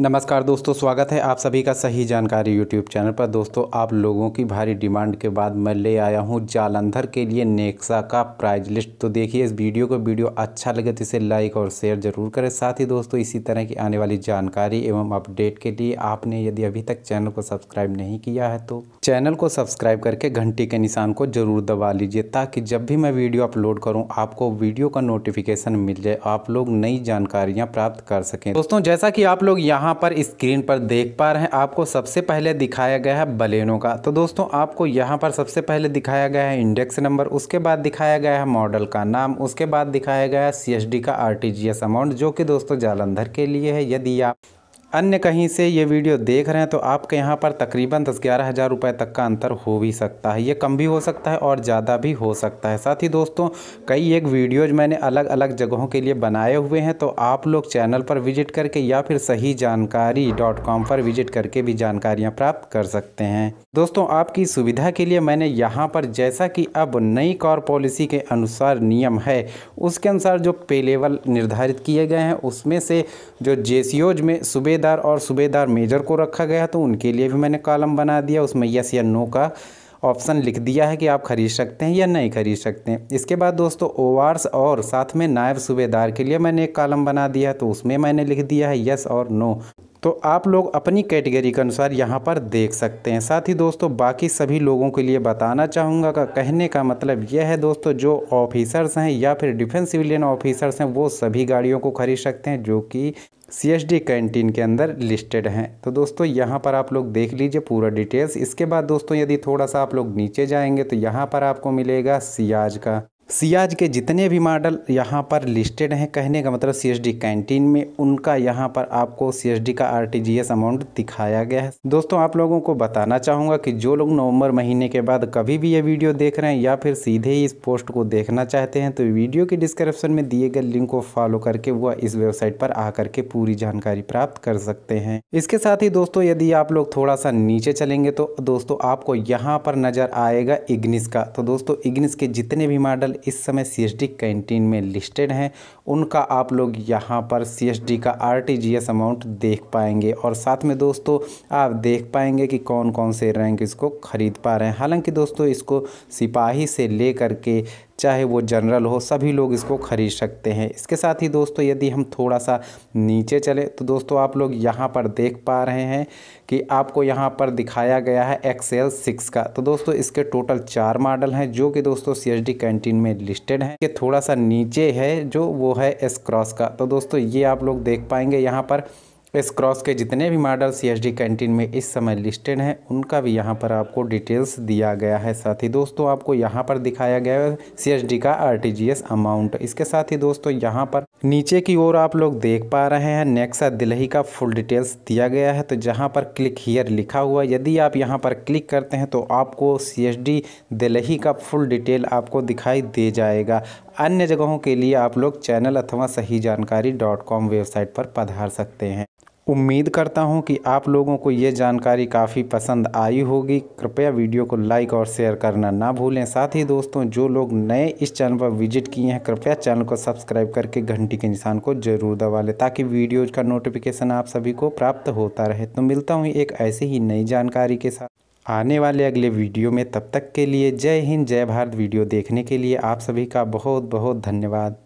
नमस्कार दोस्तों स्वागत है आप सभी का सही जानकारी यूट्यूब चैनल पर दोस्तों आप लोगों की भारी डिमांड के बाद मैं ले आया हूं जालंधर के लिए नेक्सा का प्राइज लिस्ट तो देखिए इस वीडियो को वीडियो अच्छा लगे तो इसे लाइक और शेयर जरूर करें साथ ही दोस्तों इसी तरह की आने वाली जानकारी एवं अपडेट के लिए आपने यदि अभी तक चैनल को सब्सक्राइब नहीं किया है तो चैनल को सब्सक्राइब करके घंटी के निशान को जरूर दबा लीजिए ताकि जब भी मैं वीडियो अपलोड करूँ आपको वीडियो का नोटिफिकेशन मिल जाए आप लोग नई जानकारियाँ प्राप्त कर सकें दोस्तों जैसा कि आप लोग यहाँ यहाँ पर स्क्रीन पर देख पा रहे हैं आपको सबसे पहले दिखाया गया है बलेनों का तो दोस्तों आपको यहाँ पर सबसे पहले दिखाया गया है इंडेक्स नंबर उसके बाद दिखाया गया है मॉडल का नाम उसके बाद दिखाया गया है सी का आर अमाउंट जो कि दोस्तों जालंधर के लिए है यदि आप अन्य कहीं से ये वीडियो देख रहे हैं तो आपके यहाँ पर तकरीबन दस ग्यारह हज़ार रुपये तक का अंतर हो भी सकता है ये कम भी हो सकता है और ज़्यादा भी हो सकता है साथ ही दोस्तों कई एक वीडियोज मैंने अलग अलग जगहों के लिए बनाए हुए हैं तो आप लोग चैनल पर विजिट करके या फिर सही जानकारी डॉट कॉम पर विजिट करके भी जानकारियाँ प्राप्त कर सकते हैं दोस्तों आपकी सुविधा के लिए मैंने यहाँ पर जैसा कि अब नई कॉर पॉलिसी के अनुसार नियम है उसके अनुसार जो पे लेवल निर्धारित किए गए हैं उसमें से जो जे में सुबेद सूबेदार और सूबेदार मेजर को रखा गया तो उनके लिए भी मैंने कॉलम बना दिया उसमें यस या नो का ऑप्शन लिख दिया है कि आप खरीद सकते हैं या नहीं खरीद सकते हैं इसके बाद दोस्तों ओवार्स और साथ में नायब सूबेदार के लिए मैंने एक कॉलम बना दिया तो उसमें मैंने लिख दिया है यस और नो तो आप लोग अपनी कैटेगरी के अनुसार यहाँ पर देख सकते हैं साथ ही दोस्तों बाकी सभी लोगों के लिए बताना चाहूँगा का कहने का मतलब यह है दोस्तों जो ऑफिसर्स हैं या फिर डिफेंस सिविलियन ऑफिसर्स हैं वो सभी गाड़ियों को खरीद सकते हैं जो कि सी एस डी कैंटीन के अंदर लिस्टेड हैं तो दोस्तों यहाँ पर आप लोग देख लीजिए पूरा डिटेल्स इसके बाद दोस्तों यदि थोड़ा सा आप लोग नीचे जाएंगे तो यहाँ पर आपको मिलेगा सियाज का सियाज के जितने भी मॉडल यहाँ पर लिस्टेड हैं कहने का मतलब सी एस डी कैंटीन में उनका यहाँ पर आपको सी डी का R T G S amount दिखाया गया है दोस्तों आप लोगों को बताना चाहूँगा कि जो लोग नवंबर महीने के बाद कभी भी ये वीडियो देख रहे हैं या फिर सीधे ही इस पोस्ट को देखना चाहते हैं तो वीडियो के डिस्क्रिप्शन में दिए गए लिंक को फॉलो करके वह इस वेबसाइट पर आकर के पूरी जानकारी प्राप्त कर सकते हैं इसके साथ ही दोस्तों यदि आप लोग थोड़ा सा नीचे चलेंगे तो दोस्तों आपको यहाँ पर नज़र आएगा इग्निस का तो दोस्तों इग्निस के जितने भी मॉडल इस समय सी एस डी कैंटीन में लिस्टेड हैं उनका आप लोग यहाँ पर सी एस डी का R T G S amount देख पाएंगे और साथ में दोस्तों आप देख पाएंगे कि कौन कौन से रैंक इसको ख़रीद पा रहे हैं हालांकि दोस्तों इसको सिपाही से लेकर के चाहे वो जनरल हो सभी लोग इसको ख़रीद सकते हैं इसके साथ ही दोस्तों यदि हम थोड़ा सा नीचे चले तो दोस्तों आप लोग यहाँ पर देख पा रहे हैं कि आपको यहाँ पर दिखाया गया है एक्सेल सिक्स का तो दोस्तों इसके टोटल चार मॉडल हैं जो कि दोस्तों सी एच कैंटीन में लिस्टेड हैं ये थोड़ा सा नीचे है जो वो है एस क्रॉस का तो दोस्तों ये आप लोग देख पाएंगे यहाँ पर स्पेस क्रॉस के जितने भी मॉडल सी कैंटीन में इस समय लिस्टेड हैं उनका भी यहाँ पर आपको डिटेल्स दिया गया है साथ ही दोस्तों आपको यहाँ पर दिखाया गया है सी का आर अमाउंट इसके साथ ही दोस्तों यहाँ पर नीचे की ओर आप लोग देख पा रहे हैं नेक्सा दिल्ली का फुल डिटेल्स दिया गया है तो जहाँ पर क्लिक हीयर लिखा हुआ यदि आप यहाँ पर क्लिक करते हैं तो आपको सी दिल्ली का फुल डिटेल आपको दिखाई दे जाएगा अन्य जगहों के लिए आप लोग चैनल अथवा सही जानकारी डॉट कॉम वेबसाइट पर पधार सकते हैं उम्मीद करता हूं कि आप लोगों को ये जानकारी काफ़ी पसंद आई होगी कृपया वीडियो को लाइक और शेयर करना ना भूलें साथ ही दोस्तों जो लोग नए इस चैनल पर विजिट किए हैं कृपया चैनल को सब्सक्राइब करके घंटी के निशान को जरूर दबा लें ताकि वीडियोज का नोटिफिकेशन आप सभी को प्राप्त होता रहे तो मिलता हूँ एक ऐसे ही नई जानकारी के साथ आने वाले अगले वीडियो में तब तक के लिए जय हिंद जय भारत वीडियो देखने के लिए आप सभी का बहुत बहुत धन्यवाद